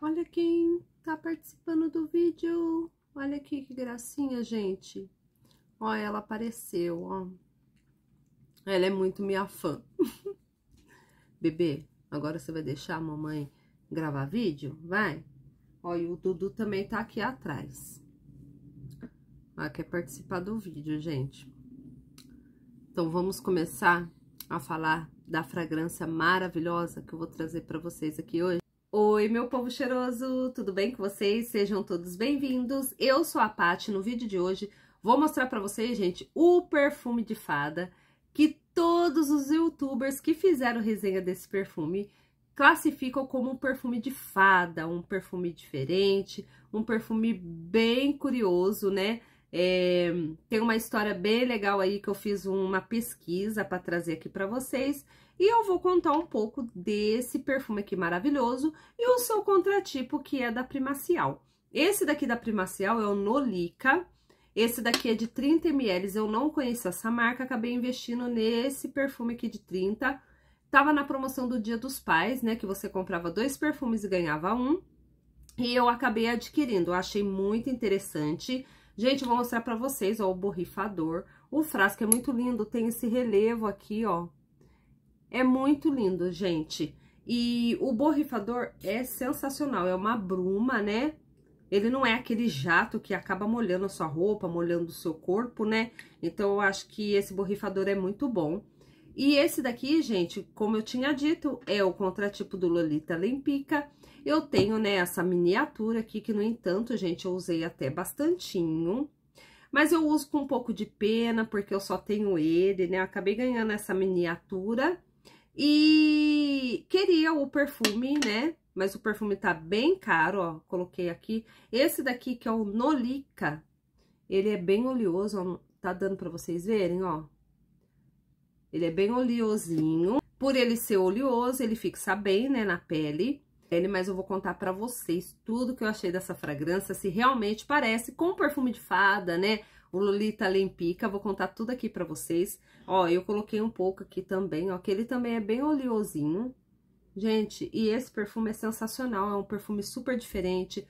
Olha quem tá participando do vídeo. Olha aqui que gracinha, gente. Ó, ela apareceu, ó. Ela é muito minha fã. Bebê, agora você vai deixar a mamãe gravar vídeo? Vai? Ó, e o Dudu também tá aqui atrás. Ah, quer participar do vídeo, gente. Então, vamos começar a falar da fragrância maravilhosa que eu vou trazer para vocês aqui hoje. Oi, meu povo cheiroso, tudo bem com vocês? Sejam todos bem-vindos. Eu sou a Paty. No vídeo de hoje, vou mostrar para vocês, gente, o perfume de fada que todos os youtubers que fizeram resenha desse perfume classificam como um perfume de fada, um perfume diferente, um perfume bem curioso, né? É, tem uma história bem legal aí que eu fiz uma pesquisa para trazer aqui para vocês e eu vou contar um pouco desse perfume aqui maravilhoso e o seu contratipo, que é da Primacial. Esse daqui da Primacial é o Nolica. Esse daqui é de 30 ml, eu não conheço essa marca, acabei investindo nesse perfume aqui de 30. Tava na promoção do Dia dos Pais, né, que você comprava dois perfumes e ganhava um. E eu acabei adquirindo, eu achei muito interessante. Gente, vou mostrar pra vocês, ó, o borrifador. O frasco é muito lindo, tem esse relevo aqui, ó, é muito lindo, gente. E o borrifador é sensacional, é uma bruma, né? Ele não é aquele jato que acaba molhando a sua roupa, molhando o seu corpo, né? Então, eu acho que esse borrifador é muito bom. E esse daqui, gente, como eu tinha dito, é o contratipo do Lolita Limpica. Eu tenho, né, essa miniatura aqui, que, no entanto, gente, eu usei até bastantinho. Mas eu uso com um pouco de pena, porque eu só tenho ele, né? Eu acabei ganhando essa miniatura e queria o perfume, né? Mas o perfume tá bem caro, ó. Coloquei aqui. Esse daqui, que é o Nolica. Ele é bem oleoso, ó. Tá dando pra vocês verem, ó. Ele é bem oleosinho. Por ele ser oleoso, ele fixa bem, né, na pele. Ele, mas eu vou contar pra vocês tudo que eu achei dessa fragrância. Se realmente parece com perfume de fada, né? o Lolita Lempica, vou contar tudo aqui pra vocês. Ó, eu coloquei um pouco aqui também, ó, que ele também é bem oleosinho. Gente, e esse perfume é sensacional, é um perfume super diferente,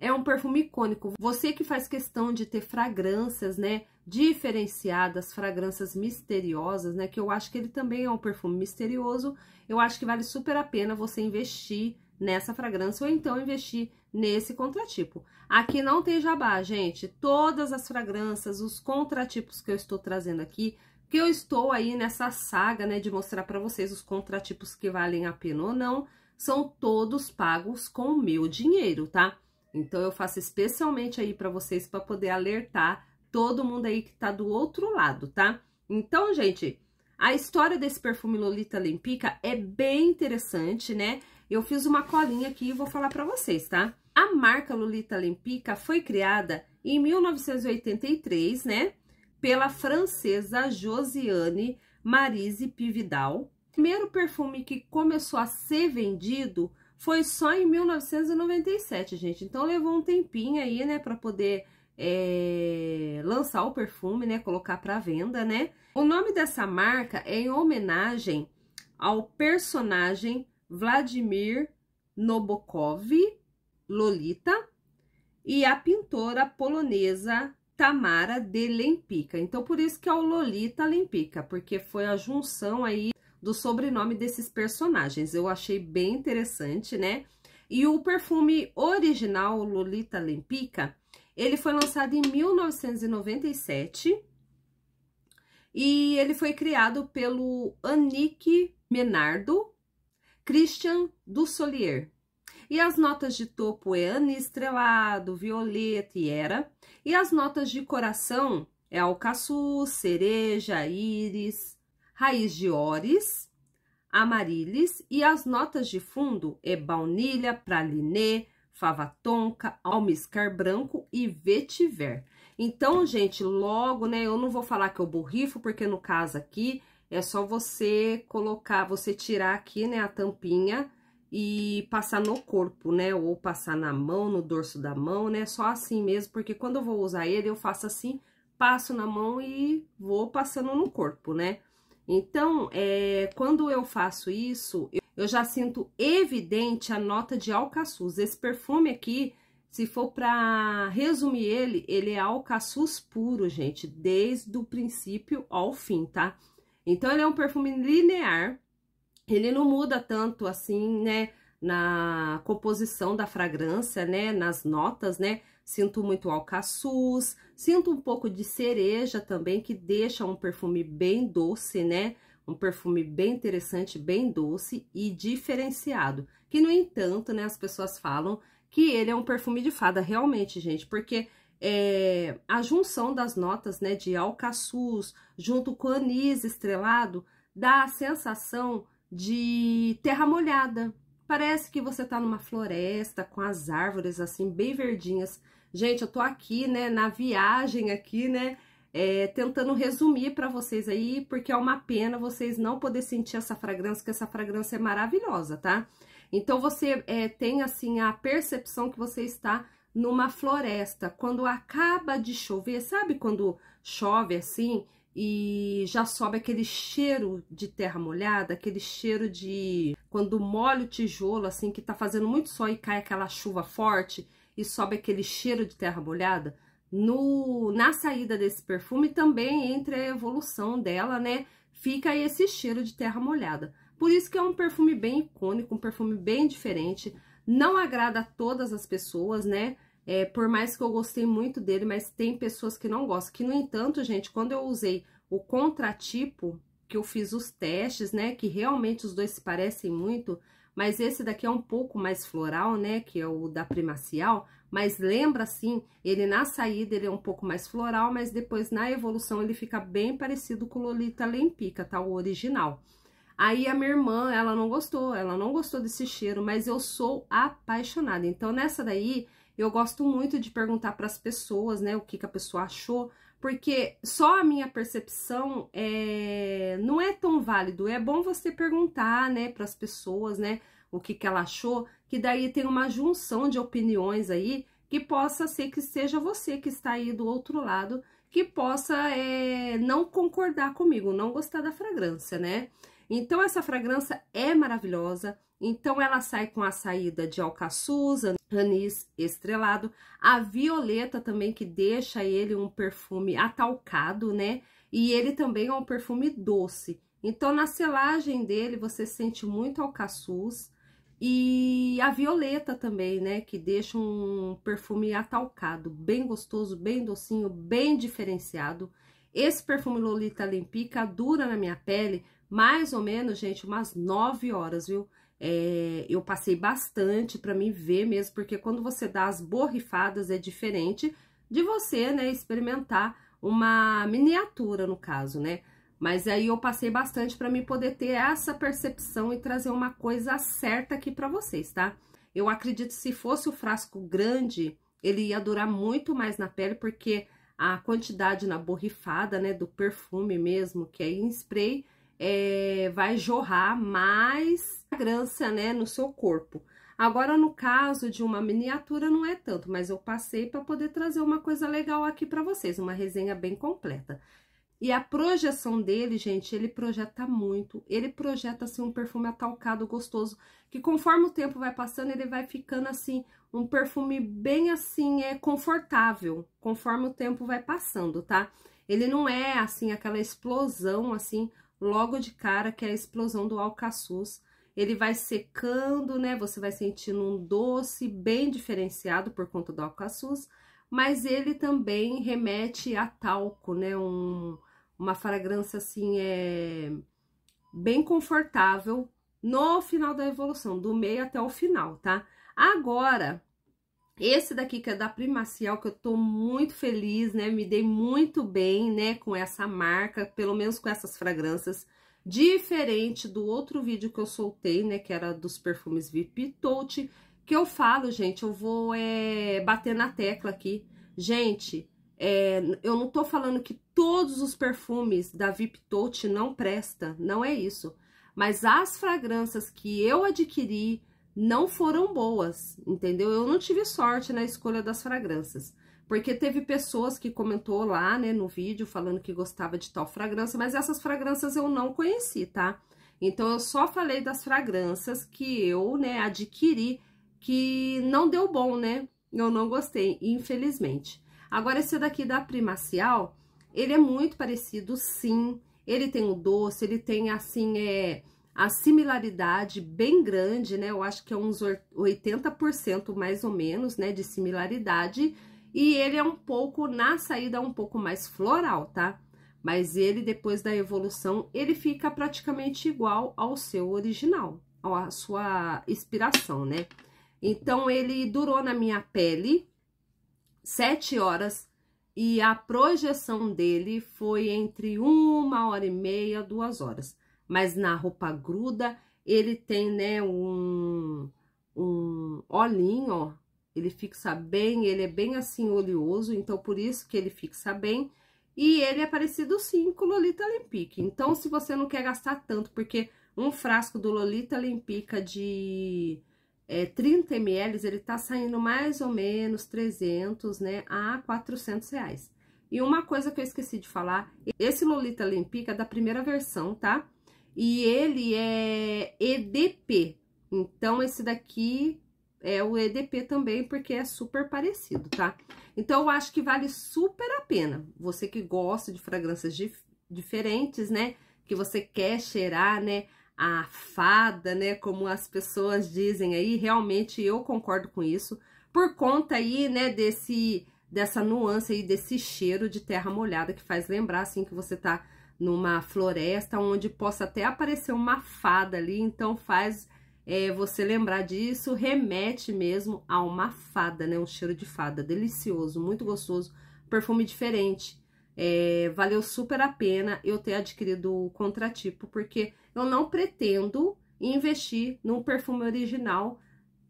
é um perfume icônico. Você que faz questão de ter fragrâncias, né, diferenciadas, fragrâncias misteriosas, né, que eu acho que ele também é um perfume misterioso, eu acho que vale super a pena você investir nessa fragrância ou então investir nesse contratipo. Aqui não tem jabá, gente. Todas as fragrâncias, os contratipos que eu estou trazendo aqui, que eu estou aí nessa saga, né, de mostrar para vocês os contratipos que valem a pena ou não, são todos pagos com o meu dinheiro, tá? Então eu faço especialmente aí para vocês para poder alertar todo mundo aí que tá do outro lado, tá? Então, gente, a história desse perfume Lolita Limpica é bem interessante, né? Eu fiz uma colinha aqui e vou falar para vocês, tá? A marca Lolita Lempica foi criada em 1983, né? Pela francesa Josiane Marise Pividal. O primeiro perfume que começou a ser vendido foi só em 1997, gente. Então, levou um tempinho aí, né? Para poder é, lançar o perfume, né? Colocar para venda, né? O nome dessa marca é em homenagem ao personagem Vladimir Nobokov, Lolita, e a pintora polonesa Tamara de Lempica. Então, por isso que é o Lolita Lempica, porque foi a junção aí do sobrenome desses personagens. Eu achei bem interessante, né? E o perfume original, Lolita Lempica, ele foi lançado em 1997 e ele foi criado pelo Anik Menardo, Christian Dussolier. E as notas de topo é Anne Estrelado, Violeta e Era. E as notas de coração é alcaçu, Cereja, Íris, Raiz de ores, Amarilis. E as notas de fundo é Baunilha, Pralinê, Fava Tonka, Almiscar Branco e Vetiver. Então, gente, logo, né, eu não vou falar que eu borrifo, porque no caso aqui é só você colocar, você tirar aqui, né, a tampinha e passar no corpo, né? Ou passar na mão, no dorso da mão, né? Só assim mesmo, porque quando eu vou usar ele, eu faço assim, passo na mão e vou passando no corpo, né? Então, é, quando eu faço isso, eu já sinto evidente a nota de alcaçuz. Esse perfume aqui, se for para resumir ele, ele é alcaçuz puro, gente, desde o princípio ao fim, tá? Tá? Então, ele é um perfume linear, ele não muda tanto assim, né, na composição da fragrância, né, nas notas, né, sinto muito alcaçuz, sinto um pouco de cereja também, que deixa um perfume bem doce, né, um perfume bem interessante, bem doce e diferenciado, que no entanto, né, as pessoas falam que ele é um perfume de fada, realmente, gente, porque é, a junção das notas né, de alcaçuz junto com anis estrelado dá a sensação de terra molhada. Parece que você está numa floresta com as árvores assim bem verdinhas. Gente, eu tô aqui, né, na viagem aqui, né, é, tentando resumir para vocês aí, porque é uma pena vocês não poder sentir essa fragrância, que essa fragrância é maravilhosa, tá? Então você é, tem assim a percepção que você está numa floresta. Quando acaba de chover, sabe quando chove assim e já sobe aquele cheiro de terra molhada, aquele cheiro de quando molha o tijolo assim que tá fazendo muito sol e cai aquela chuva forte e sobe aquele cheiro de terra molhada? No, na saída desse perfume também entre a evolução dela, né? Fica esse cheiro de terra molhada. Por isso que é um perfume bem icônico, um perfume bem diferente. Não agrada a todas as pessoas, né? É, por mais que eu gostei muito dele, mas tem pessoas que não gostam. Que, no entanto, gente, quando eu usei o contratipo, que eu fiz os testes, né? Que realmente os dois se parecem muito, mas esse daqui é um pouco mais floral, né, que é o da primacial, mas lembra assim, ele na saída ele é um pouco mais floral, mas depois na evolução ele fica bem parecido com o Lolita Lempica, tá, o original. Aí a minha irmã, ela não gostou, ela não gostou desse cheiro, mas eu sou apaixonada, então nessa daí eu gosto muito de perguntar para as pessoas, né, o que, que a pessoa achou, porque só a minha percepção é, não é tão válido. É bom você perguntar, né, para as pessoas, né, o que, que ela achou, que daí tem uma junção de opiniões aí, que possa ser que seja você que está aí do outro lado, que possa é, não concordar comigo, não gostar da fragrância, né? Então, essa fragrância é maravilhosa. Então, ela sai com a saída de alcaçuz, anis estrelado, a violeta também, que deixa ele um perfume atalcado, né? E ele também é um perfume doce. Então, na selagem dele, você sente muito alcaçuz e a violeta também, né? Que deixa um perfume atalcado, bem gostoso, bem docinho, bem diferenciado. Esse perfume Lolita Limpica dura na minha pele mais ou menos, gente, umas 9 horas, viu? É, eu passei bastante para mim ver mesmo, porque quando você dá as borrifadas é diferente de você, né, experimentar uma miniatura, no caso, né? Mas aí eu passei bastante para mim poder ter essa percepção e trazer uma coisa certa aqui para vocês, tá? Eu acredito se fosse o frasco grande, ele ia durar muito mais na pele, porque a quantidade na borrifada, né, do perfume mesmo, que é em spray, é, vai jorrar mais fragrância, né, no seu corpo. Agora, no caso de uma miniatura, não é tanto, mas eu passei para poder trazer uma coisa legal aqui para vocês, uma resenha bem completa. E a projeção dele, gente, ele projeta muito, ele projeta, assim, um perfume atalcado, gostoso, que conforme o tempo vai passando, ele vai ficando, assim, um perfume bem, assim, é confortável, conforme o tempo vai passando, tá? Ele não é, assim, aquela explosão, assim, logo de cara, que é a explosão do alcaçuz. Ele vai secando, né? Você vai sentindo um doce bem diferenciado por conta do alcaçuz, mas ele também remete a talco, né? Um, uma fragrância assim é bem confortável no final da evolução, do meio até o final, tá? Agora, esse daqui que é da Primacial, que eu tô muito feliz, né? Me dei muito bem, né, com essa marca, pelo menos com essas fragrâncias. Diferente do outro vídeo que eu soltei, né, que era dos perfumes VIP Touch, que eu falo, gente, eu vou é, bater na tecla aqui. Gente, é, eu não tô falando que todos os perfumes da VIP Touch não presta, não é isso. Mas as fragrâncias que eu adquiri, não foram boas, entendeu? Eu não tive sorte na escolha das fragrâncias. Porque teve pessoas que comentou lá, né, no vídeo, falando que gostava de tal fragrância, mas essas fragrâncias eu não conheci, tá? Então, eu só falei das fragrâncias que eu, né, adquiri, que não deu bom, né? Eu não gostei, infelizmente. Agora, esse daqui da Primacial, ele é muito parecido, sim. Ele tem o doce, ele tem, assim, é a similaridade bem grande, né? Eu acho que é uns 80% mais ou menos, né, de similaridade, e ele é um pouco na saída um pouco mais floral, tá? Mas ele depois da evolução, ele fica praticamente igual ao seu original, à sua inspiração, né? Então ele durou na minha pele sete horas e a projeção dele foi entre uma hora e meia, duas horas mas na roupa gruda ele tem, né, um, um olhinho, ele fixa bem, ele é bem assim oleoso, então por isso que ele fixa bem. E ele é parecido sim com o Lolita Olympique Então, se você não quer gastar tanto, porque um frasco do Lolita Olympique de é, 30 ml, ele tá saindo mais ou menos 300, né, a 400 reais. E uma coisa que eu esqueci de falar, esse Lolita Olympique é da primeira versão, tá? E ele é EDP. Então, esse daqui é o EDP também, porque é super parecido, tá? Então, eu acho que vale super a pena. Você que gosta de fragrâncias dif diferentes, né? Que você quer cheirar, né? A fada, né? Como as pessoas dizem aí. Realmente, eu concordo com isso. Por conta aí, né? Desse, dessa nuance aí, desse cheiro de terra molhada que faz lembrar, assim, que você tá numa floresta onde possa até aparecer uma fada ali, então faz é, você lembrar disso, remete mesmo a uma fada, né? Um cheiro de fada, delicioso, muito gostoso, perfume diferente. É, valeu super a pena eu ter adquirido o contratipo, porque eu não pretendo investir num perfume original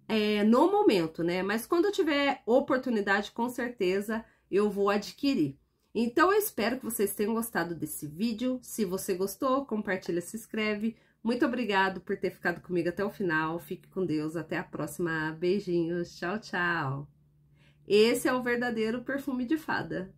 é, no momento, né? Mas quando eu tiver oportunidade, com certeza eu vou adquirir. Então, eu espero que vocês tenham gostado desse vídeo. Se você gostou, compartilha, se inscreve. Muito obrigado por ter ficado comigo até o final. Fique com Deus. Até a próxima. Beijinhos. Tchau, tchau. Esse é o verdadeiro perfume de fada.